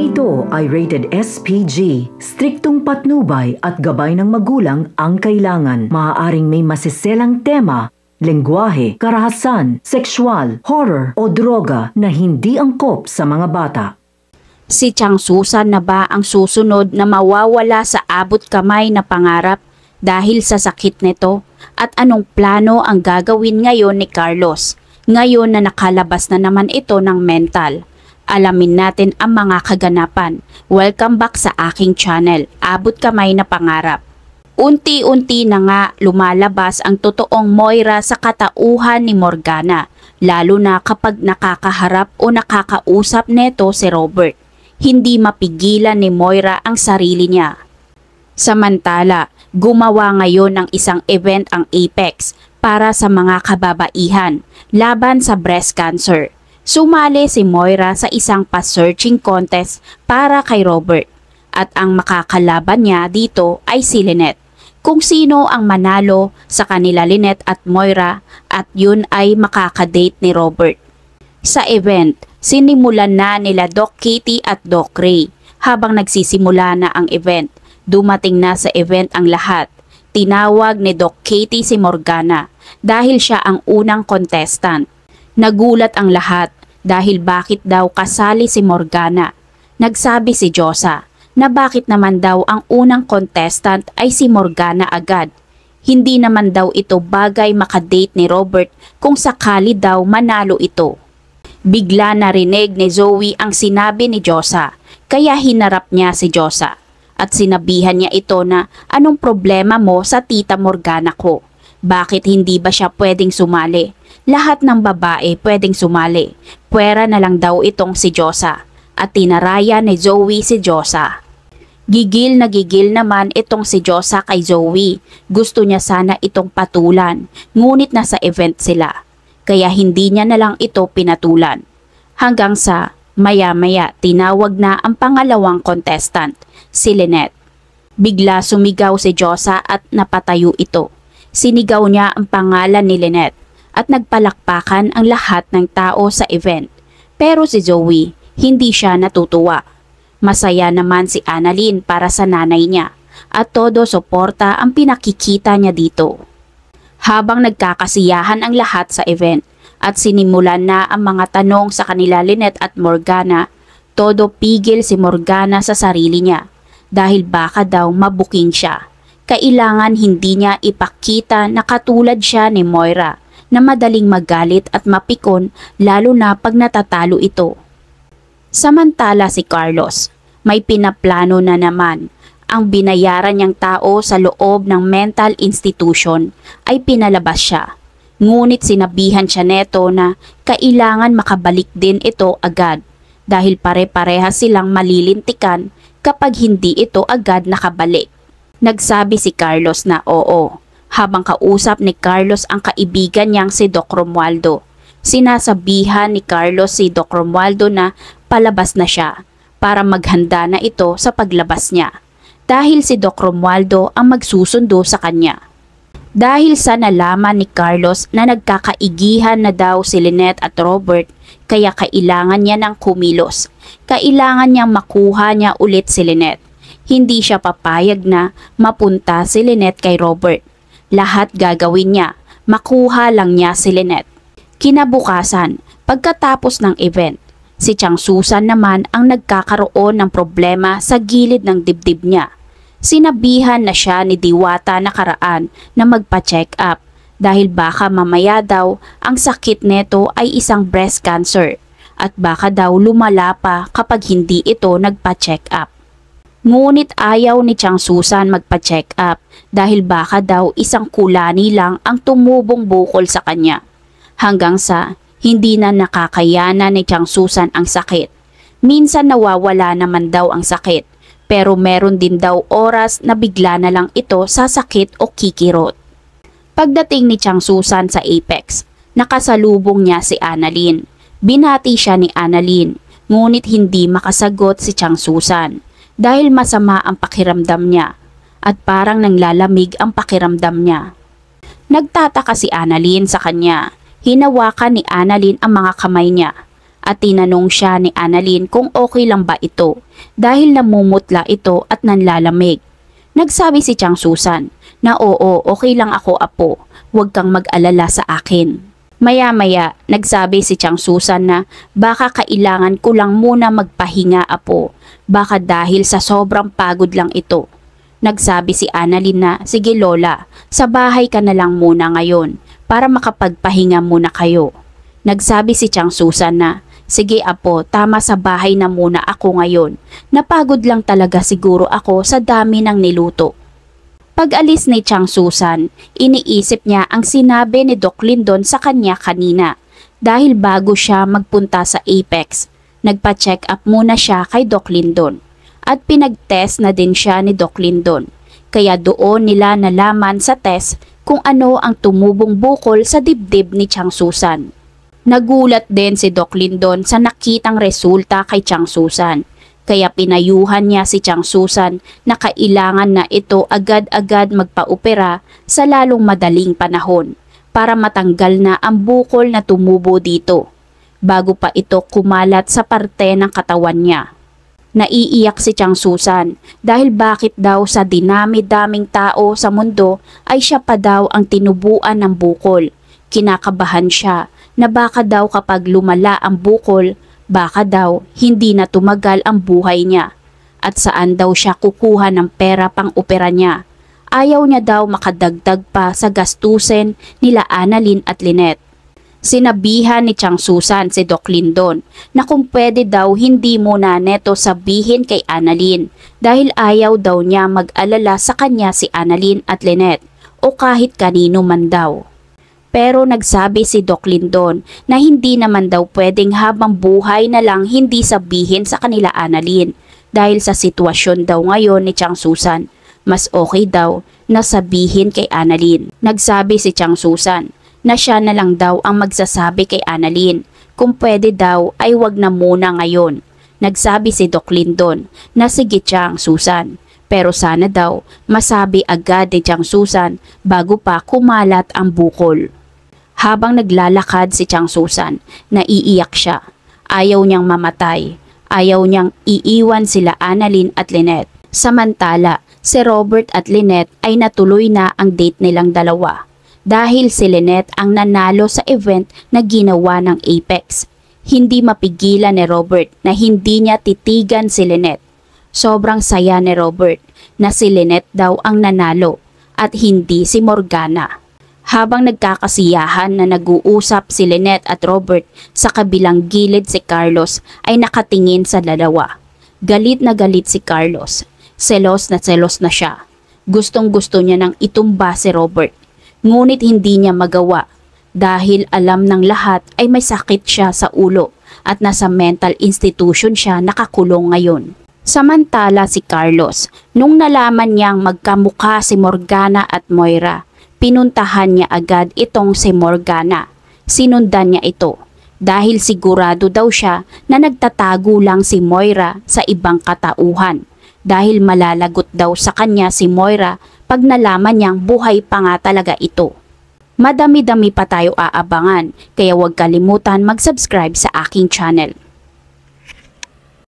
ito ay rated SPG, striktong patnubay at gabay ng magulang ang kailangan. Maaaring may masiselang tema, lengguwahe, karahasan, sexual, horror o droga na hindi angkop sa mga bata. Si Chang Susan na ba ang susunod na mawawala sa abot kamay na pangarap dahil sa sakit nito? At anong plano ang gagawin ngayon ni Carlos ngayon na nakalabas na naman ito ng mental? alamin natin ang mga kaganapan. Welcome back sa aking channel, Abot Kamay na Pangarap. Unti-unti na nga lumalabas ang totoong Moira sa katauhan ni Morgana, lalo na kapag nakakaharap o nakakausap neto si Robert. Hindi mapigilan ni Moira ang sarili niya. Samantala, gumawa ngayon ng isang event ang Apex para sa mga kababaihan laban sa breast cancer Sumali si Moira sa isang pa-searching contest para kay Robert at ang makakalaban niya dito ay si Lynette kung sino ang manalo sa kanila Lynette at Moira at yun ay makakadate ni Robert. Sa event, sinimulan na nila Doc Kitty at Doc Ray. Habang nagsisimula na ang event, dumating na sa event ang lahat. Tinawag ni Doc Kitty si Morgana dahil siya ang unang contestant. Nagulat ang lahat dahil bakit daw kasali si Morgana? Nagsabi si Josa na bakit naman daw ang unang contestant ay si Morgana agad. Hindi naman daw ito bagay makadate ni Robert kung sakali daw manalo ito. Bigla na rinig ni Zoe ang sinabi ni Josa kaya hinarap niya si Josa at sinabihan niya ito na anong problema mo sa tita Morgana ko. Bakit hindi ba siya pwedeng sumali? Lahat ng babae pwedeng sumali. Pwera na lang daw itong si Josa. At tinaraya ni Joey si Josa. Gigil na gigil naman itong si Josa kay Joey. Gusto niya sana itong patulan. Ngunit nasa event sila. Kaya hindi niya na lang ito pinatulan. Hanggang sa maya-maya tinawag na ang pangalawang contestant, si Lynette. Bigla sumigaw si Josa at napatayo ito. Sinigaw niya ang pangalan ni Lynette at nagpalakpakan ang lahat ng tao sa event. Pero si Joey, hindi siya natutuwa. Masaya naman si Annalyn para sa nanay niya at todo suporta ang pinakikita niya dito. Habang nagkakasiyahan ang lahat sa event at sinimulan na ang mga tanong sa kanila Lynette at Morgana, todo pigil si Morgana sa sarili niya dahil baka daw mabuking siya kailangan hindi niya ipakita na katulad siya ni Moira na madaling magalit at mapikon lalo na pag natatalo ito. Samantala si Carlos, may pinaplano na naman. Ang binayaran niyang tao sa loob ng mental institution ay pinalabas siya. Ngunit sinabihan siya neto na kailangan makabalik din ito agad dahil pare-pareha silang malilintikan kapag hindi ito agad nakabalik. Nagsabi si Carlos na oo, habang kausap ni Carlos ang kaibigan niyang si Doc Romualdo. Sinasabihan ni Carlos si Doc Romualdo na palabas na siya para maghanda na ito sa paglabas niya dahil si Doc Romualdo ang magsusundo sa kanya. Dahil sa nalaman ni Carlos na nagkakaigihan na daw si Lynette at Robert, kaya kailangan niya ng kumilos. Kailangan niyang makuha niya ulit si Lynette hindi siya papayag na mapunta si Lynette kay Robert. Lahat gagawin niya, makuha lang niya si Lynette. Kinabukasan, pagkatapos ng event, si Chang Susan naman ang nagkakaroon ng problema sa gilid ng dibdib niya. Sinabihan na siya ni Diwata nakaraan na magpa-check up dahil baka mamaya daw ang sakit neto ay isang breast cancer at baka daw lumala pa kapag hindi ito nagpa-check up. Ngunit ayaw ni Chang Susan magpa-check up dahil baka daw isang kulani lang ang tumubong bukol sa kanya. Hanggang sa hindi na nakakayanan ni Chang Susan ang sakit. Minsan nawawala naman daw ang sakit pero meron din daw oras na bigla na lang ito sasakit o kikirot. Pagdating ni Chang Susan sa Apex, nakasalubong niya si Annalyn. Binati siya ni Annalyn, ngunit hindi makasagot si Chang Susan dahil masama ang pakiramdam niya at parang nanglalamig ang pakiramdam niya. Nagtataka si Annalyn sa kanya. Hinawakan ni Annalyn ang mga kamay niya at tinanong siya ni Annalyn kung okay lang ba ito dahil namumutla ito at nanlalamig. Nagsabi si Chang Susan na oo okay lang ako apo, huwag kang mag-alala sa akin. Maya-maya nagsabi si Chang Susan na baka kailangan ko lang muna magpahinga apo Baka dahil sa sobrang pagod lang ito. Nagsabi si Annalyn na, sige lola, sa bahay ka na lang muna ngayon para makapagpahinga muna kayo. Nagsabi si Chang Susan na, sige apo, tama sa bahay na muna ako ngayon. Napagod lang talaga siguro ako sa dami ng niluto. Pag-alis ni Chang Susan, iniisip niya ang sinabi ni Doc Lindon sa kanya kanina dahil bago siya magpunta sa Apex. Nagpa-check up muna siya kay Doc Lindon at pinag-test na din siya ni Doc Lindon. Kaya doon nila nalaman sa test kung ano ang tumubong bukol sa dibdib ni Chang Susan. Nagulat din si Doc Lindon sa nakitang resulta kay Chang Susan kaya pinayuhan niya si Chang Susan na kailangan na ito agad-agad magpaopera sa lalong madaling panahon para matanggal na ang bukol na tumubo dito bago pa ito kumalat sa parte ng katawan niya. Naiiyak si Chang Susan dahil bakit daw sa dinami-daming tao sa mundo ay siya pa daw ang tinubuan ng bukol. Kinakabahan siya na baka daw kapag lumala ang bukol, baka daw hindi na tumagal ang buhay niya at saan daw siya kukuha ng pera pang opera niya. Ayaw niya daw makadagdag pa sa gastusin nila Annalyn at Lynette. Sinabihan ni Chang Susan si Doc Lindon na kung pwede daw hindi muna neto sabihin kay Annalyn dahil ayaw daw niya mag-alala sa kanya si Annalyn at Lynette o kahit kanino man daw. Pero nagsabi si Doc Lindon na hindi naman daw pwedeng habang buhay na lang hindi sabihin sa kanila Annalyn dahil sa sitwasyon daw ngayon ni Chang Susan. Mas okay daw na sabihin kay Annalyn. Nagsabi si Chang Susan na siya na lang daw ang magsasabi kay Annalyn. Kung pwede daw ay wag na muna ngayon. Nagsabi si Doc Lindon na sige siya ang Susan. Pero sana daw masabi agad ni Chang Susan bago pa kumalat ang bukol. Habang naglalakad si Chang Susan, naiiyak siya. Ayaw niyang mamatay. Ayaw niyang iiwan sila Annalyn at Lynette. Samantala, si Robert at Lynette ay natuloy na ang date nilang dalawa dahil si Lynette ang nanalo sa event na ginawa ng Apex. Hindi mapigilan ni Robert na hindi niya titigan si Lynette. Sobrang saya ni Robert na si Lynette daw ang nanalo at hindi si Morgana. Habang nagkakasiyahan na nag-uusap si Lynette at Robert sa kabilang gilid si Carlos ay nakatingin sa dalawa. Galit na galit si Carlos. Selos na selos na siya. Gustong gusto niya nang itumba si Robert Ngunit hindi niya magawa dahil alam ng lahat ay may sakit siya sa ulo at nasa mental institution siya nakakulong ngayon. Samantala si Carlos, nung nalaman niyang magkamukha si Morgana at Moira, pinuntahan niya agad itong si Morgana. Sinundan niya ito dahil sigurado daw siya na nagtatago lang si Moira sa ibang katauhan dahil malalagot daw sa kanya si Moira pag nalaman niyang buhay pa nga talaga ito. Madami-dami pa tayo aabangan, kaya huwag kalimutan mag-subscribe sa aking channel.